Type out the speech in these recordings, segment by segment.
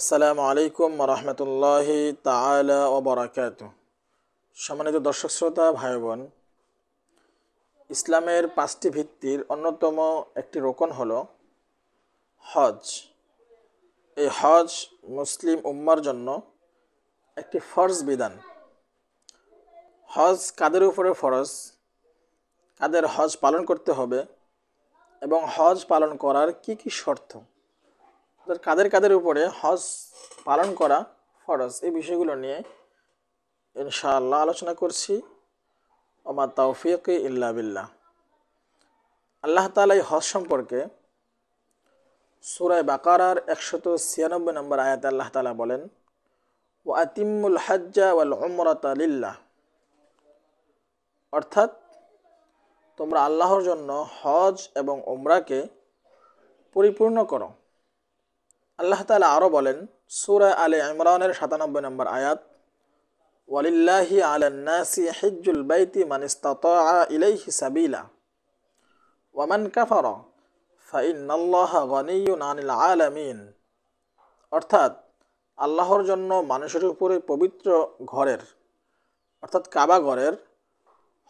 আসসালামু আলাইকুম রহমতুল্লাহ তালা ও সম্মানিত দর্শক শ্রোতা ভাই বোন ইসলামের পাঁচটি ভিত্তির অন্যতম একটি রোকন হল হজ এই হজ মুসলিম উম্মার জন্য একটি ফরজ বিধান হজ কাদের উপরে ফরজ কাদের হজ পালন করতে হবে এবং হজ পালন করার কি কি শর্ত কাদের কাদের উপরে হজ পালন করা ফরজ এই বিষয়গুলো নিয়ে ইনশাআল্লাহ আলোচনা করছি ওমা তৌফিক ইল্লা বিল্লাহ আল্লাহ তালা এই হজ সম্পর্কে সুরায় বাকারার একশত ছিয়ানব্বই নম্বর আয়াত আল্লাহ তালা বলেন ও আতিমুল হজ্জা ওয়াল অমরত অর্থাৎ তোমরা আল্লাহর জন্য হজ এবং ওমরাকে পরিপূর্ণ করো আল্লাহ তালা আরও বলেন সুরা আলে ইমরানের সাতানব্বই নম্বর আয়াত ওয়ালিল্লাহি আলান্নাসি হিজুল বাইতি মানিস্তা ইলাইহি সাবিলা ওয়ামান কাফার ফাইনাল্লাহ আলামিন অর্থাৎ আল্লাহর জন্য মানুষের উপরে পবিত্র ঘরের অর্থাৎ কাবা ঘরের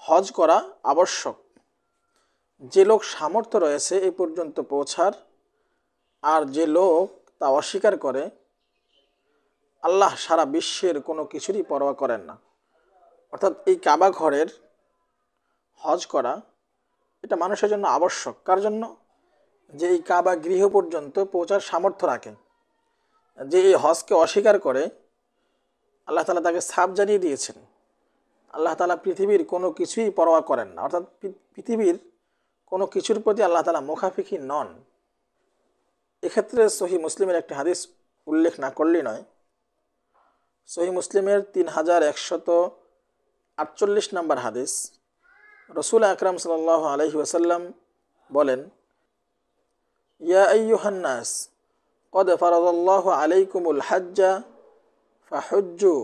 হজ করা আবশ্যক যে লোক সামর্থ্য রয়েছে এ পর্যন্ত পৌঁছার আর যে লোক তা অস্বীকার করে আল্লাহ সারা বিশ্বের কোনো কিছুরই পরোয়া করেন না অর্থাৎ এই কাবা ঘরের হজ করা এটা মানুষের জন্য আবশ্যক কার জন্য যে এই কাবা গৃহ পর্যন্ত পৌঁছার সামর্থ্য রাখে যে এই হজকে অস্বীকার করে আল্লাহ তালা তাকে সাপ জানিয়ে দিয়েছেন আল্লাহ তালা পৃথিবীর কোনো কিছুই পরোয়া করেন না অর্থাৎ পৃথিবীর কোনো কিছুর প্রতি আল্লাহ তালা মুখাফিখি নন এক্ষেত্রে সহি মুসলিমের একটি হাদিস উল্লেখ না করলেই নয় সহি মুসলিমের তিন হাজার একশত আটচল্লিশ নম্বর হাদিস রসুল আকরাম সাল আলহি ওসাল্লাম বলেন ইয়া আইহান্নাস কদ ফারদাল্লাহ আলাইকুমুল হাজ্জা ফাহজ্জু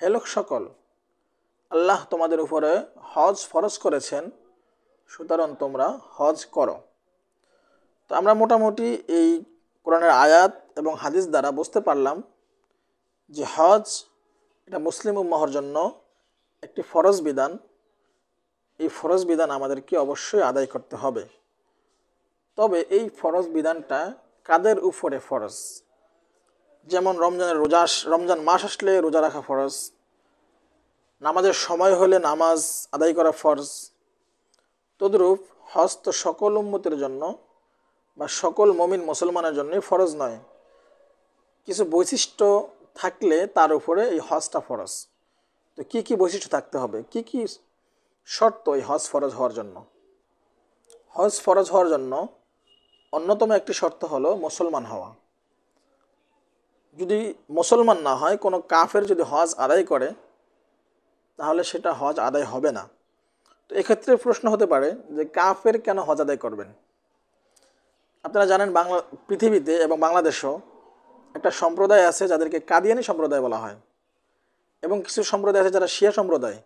হেলক সকল আল্লাহ তোমাদের উপরে হজ ফরজ করেছেন সুতরাং তোমরা হজ করো তো আমরা মোটামুটি এই কোরআনের আয়াত এবং হাদিস দ্বারা বুঝতে পারলাম যে হজ এটা মুসলিম উম্মাহর জন্য একটি ফরজ বিধান এই ফরজ বিধান আমাদেরকে অবশ্যই আদায় করতে হবে তবে এই ফরজ বিধানটা কাদের উপরে ফরজ যেমন রমজানের রোজা রমজান মাস আসলে রোজা রাখা ফরজ নামাজের সময় হলে নামাজ আদায় করা ফরজ তদরূপ হস্ত সকল উন্মতির জন্য বা সকল মমিন মুসলমানের জন্য ফরজ নয় কিছু বৈশিষ্ট্য থাকলে তার উপরে এই হজটা ফরজ তো কি কি বৈশিষ্ট্য থাকতে হবে কি কি শর্ত এই হজ ফরজ হওয়ার জন্য হজ ফরজ হওয়ার জন্য অন্যতম একটি শর্ত হলো মুসলমান হওয়া যদি মুসলমান না হয় কোনো কাফের যদি হজ আদায় করে তাহলে সেটা হজ আদায় হবে না তো এক্ষেত্রে প্রশ্ন হতে পারে যে কাফের কেন হজ আদায় করবেন আপনারা জানেন বাংলা পৃথিবীতে এবং বাংলাদেশও একটা সম্প্রদায় আছে যাদেরকে কাদিয়ানি সম্প্রদায় বলা হয় এবং কিছু সম্প্রদায় আছে যারা শিয়া সম্প্রদায়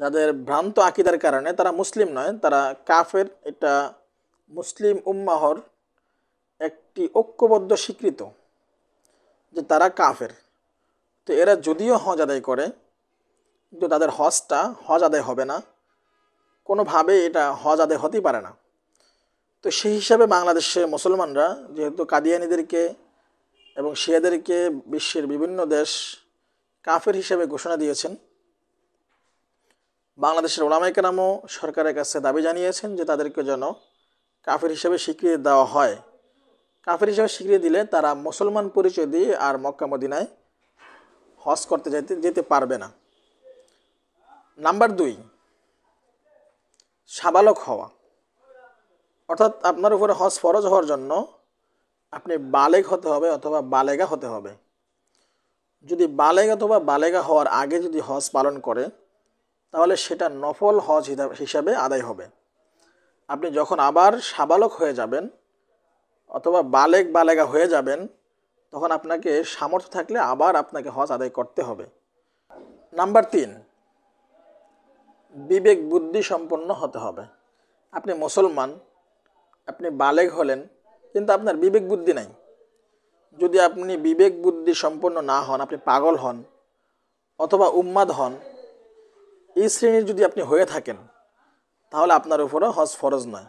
যাদের ভ্রান্ত আকিদার কারণে তারা মুসলিম নয় তারা কাফের এটা মুসলিম উম্মাহর একটি ঐক্যবদ্ধ স্বীকৃত যে তারা কাফের তো এরা যদিও হজ আদায় করে কিন্তু তাদের হজটা হজ আদায় হবে না কোনোভাবে এটা হজ আদায় হতেই পারে না তো সেই হিসাবে বাংলাদেশে মুসলমানরা যেহেতু কাদিয়ানিদেরকে এবং শিয়াদেরকে বিশ্বের বিভিন্ন দেশ কাফের হিসেবে ঘোষণা দিয়েছেন বাংলাদেশের ওলামাইকেরামও সরকারের কাছে দাবি জানিয়েছেন যে তাদেরকে যেন কাফের হিসেবে স্বীকৃতি দেওয়া হয় কাফের হিসেবে স্বীকৃতি দিলে তারা মুসলমান পরিচয় দিয়ে আর মক্কা মদিনায় হজ করতে যেতে যেতে পারবে না নাম্বার দুই সাবালক হওয়া অর্থাৎ আপনার উপরে হজ ফরজ হওয়ার জন্য আপনি বালেগ হতে হবে অথবা বালেগা হতে হবে যদি বালেগ অথবা বালেগা হওয়ার আগে যদি হজ পালন করে তাহলে সেটা নফল হজ হিসাবে আদায় হবে আপনি যখন আবার সাবালক হয়ে যাবেন অথবা বালেগ বালেগা হয়ে যাবেন তখন আপনাকে সামর্থ্য থাকলে আবার আপনাকে হজ আদায় করতে হবে নাম্বার তিন বিবেক বুদ্ধি সম্পন্ন হতে হবে আপনি মুসলমান আপনি বালেগ হলেন কিন্তু আপনার বিবেক বুদ্ধি নাই যদি আপনি বিবেক বুদ্ধি সম্পন্ন না হন আপনি পাগল হন অথবা উম্মাদ হন এই শ্রেণীর যদি আপনি হয়ে থাকেন তাহলে আপনার উপরও হজ ফরজ নয়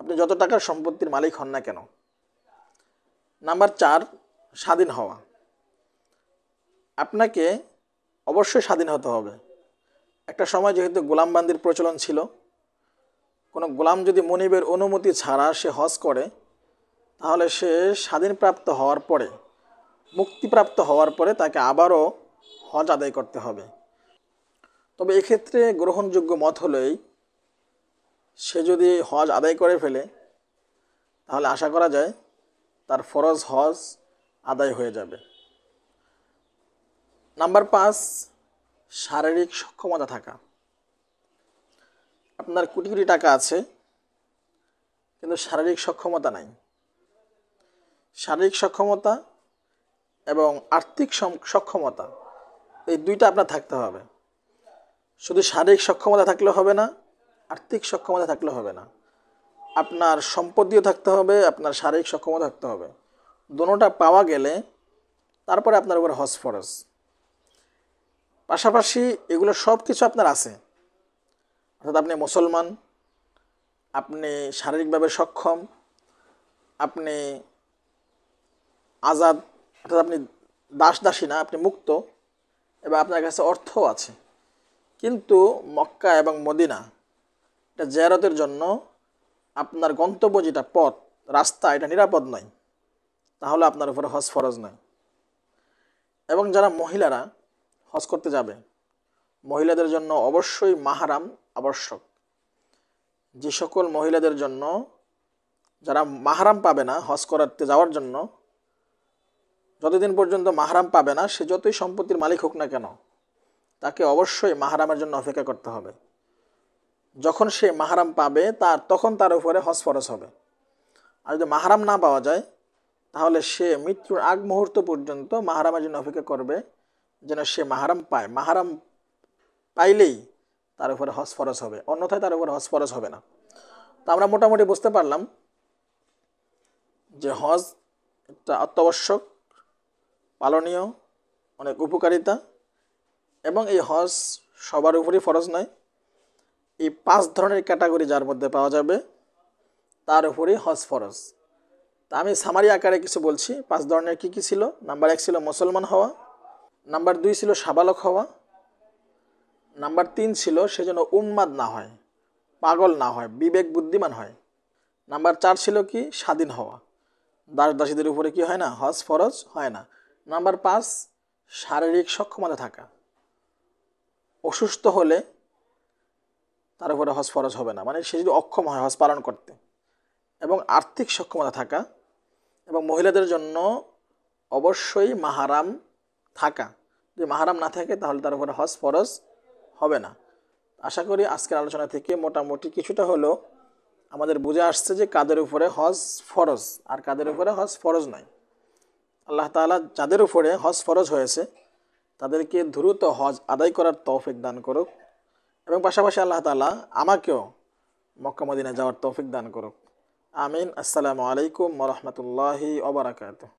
আপনি যত টাকার সম্পত্তির মালিক হন না কেন নাম্বার চার স্বাধীন হওয়া আপনাকে অবশ্যই স্বাধীন হতে হবে একটা সময় যেহেতু গোলামবান্দির প্রচলন ছিল কোনো গোলাম যদি মনিবের অনুমতি ছাড়া সে হজ করে তাহলে সে স্বাধীনপ্রাপ্ত হওয়ার পরে মুক্তিপ্রাপ্ত হওয়ার পরে তাকে আবারও হজ আদায় করতে হবে তবে এক্ষেত্রে গ্রহণযোগ্য মত হলেই সে যদি হজ আদায় করে ফেলে তাহলে আশা করা যায় তার ফরজ হজ আদায় হয়ে যাবে নাম্বার পাঁচ শারীরিক সক্ষমতা থাকা আপনার কোটি কোটি টাকা আছে কিন্তু শারীরিক সক্ষমতা নাই শারীরিক সক্ষমতা এবং আর্থিক সক্ষমতা এই দুইটা আপনার থাকতে হবে শুধু শারীরিক সক্ষমতা থাকলে হবে না আর্থিক সক্ষমতা থাকলে হবে না আপনার সম্পত্তিও থাকতে হবে আপনার শারীরিক সক্ষমতা থাকতে হবে দোনোটা পাওয়া গেলে তারপরে আপনার উপর হসফরস পাশাপাশি এগুলো সব কিছু আপনার আছে অর্থাৎ আপনি মুসলমান আপনি শারীরিকভাবে সক্ষম আপনি আজাদ অর্থাৎ আপনি দাস দাসী না আপনি মুক্ত এবং আপনার কাছে অর্থ আছে কিন্তু মক্কা এবং মদিনা এটা জেরতের জন্য আপনার গন্তব্য যেটা পথ রাস্তা এটা নিরাপদ নয় তাহলে আপনার উপরে হজ ফরজ নয় এবং যারা মহিলারা হজ করতে যাবে মহিলাদের জন্য অবশ্যই মাহারাম আবশ্যক যে সকল মহিলাদের জন্য যারা মাহারাম পাবে না হজ করাতে যাওয়ার জন্য যতদিন পর্যন্ত মাহারাম পাবে না সে যতই সম্পত্তির মালিক হোক না কেন তাকে অবশ্যই মাহারামের জন্য অপেক্ষা করতে হবে যখন সে মাহারাম পাবে তার তখন তার উপরে হজ ফরস হবে আর যদি মাহারাম না পাওয়া যায় তাহলে সে মৃত্যুর আগ মুহূর্ত পর্যন্ত মাহারামের জন্য অপেক্ষা করবে যেন সে মাহারাম পায় মাহারাম পাইলেই তার উপরে হসফরস হবে অন্যথায় তার উপরে হসফরস হবে না তো আমরা মোটামুটি বুঝতে পারলাম যে হজ একটা অত্যাবশ্যক পালনীয় অনেক উপকারিতা এবং এই হজ সবার উপরই ফরজ নয় এই পাঁচ ধরনের ক্যাটাগরি যার মধ্যে পাওয়া যাবে তার উপরেই হজ ফরজ তা আমি সামারি আকারে কিছু বলছি পাঁচ ধরনের কি কি ছিল নাম্বার এক ছিল মুসলমান হওয়া নাম্বার দুই ছিল সাবালক হওয়া নাম্বার তিন ছিল সে যেন উন্মাদ না হয় পাগল না হয় বিবেক বুদ্ধিমান হয় নাম্বার চার ছিল কি স্বাধীন হওয়া দাস দাসীদের উপরে কি হয় না হজ ফরজ হয় না নাম্বার পাঁচ শারীরিক সক্ষমতা থাকা অসুস্থ হলে তার উপরে হজ ফরজ হবে না মানে সে যদি অক্ষম হয় হজ পালন করতে এবং আর্থিক সক্ষমতা থাকা এবং মহিলাদের জন্য অবশ্যই মাহারাম থাকা যদি মাহারাম না থাকে তাহলে তার উপরে হজ ফরজ হবে না আশা করি আজকের আলোচনা থেকে মোটামুটি কিছুটা হলো আমাদের বুঝে আসছে যে কাদের উপরে হজ ফরজ আর কাদের উপরে হজ ফরজ নয় আল্লাহ তালা যাদের উপরে হজ ফরজ হয়েছে তাদেরকে দ্রুত হজ আদায় করার তৌফিক দান করুক এবং পাশাপাশি আল্লাহ তালা আমাকেও মক্কামদিনে যাওয়ার তৌফিক দান করুক আমিন আসসালামু আলাইকুম রহমতুল্লাহি ওবরাকাত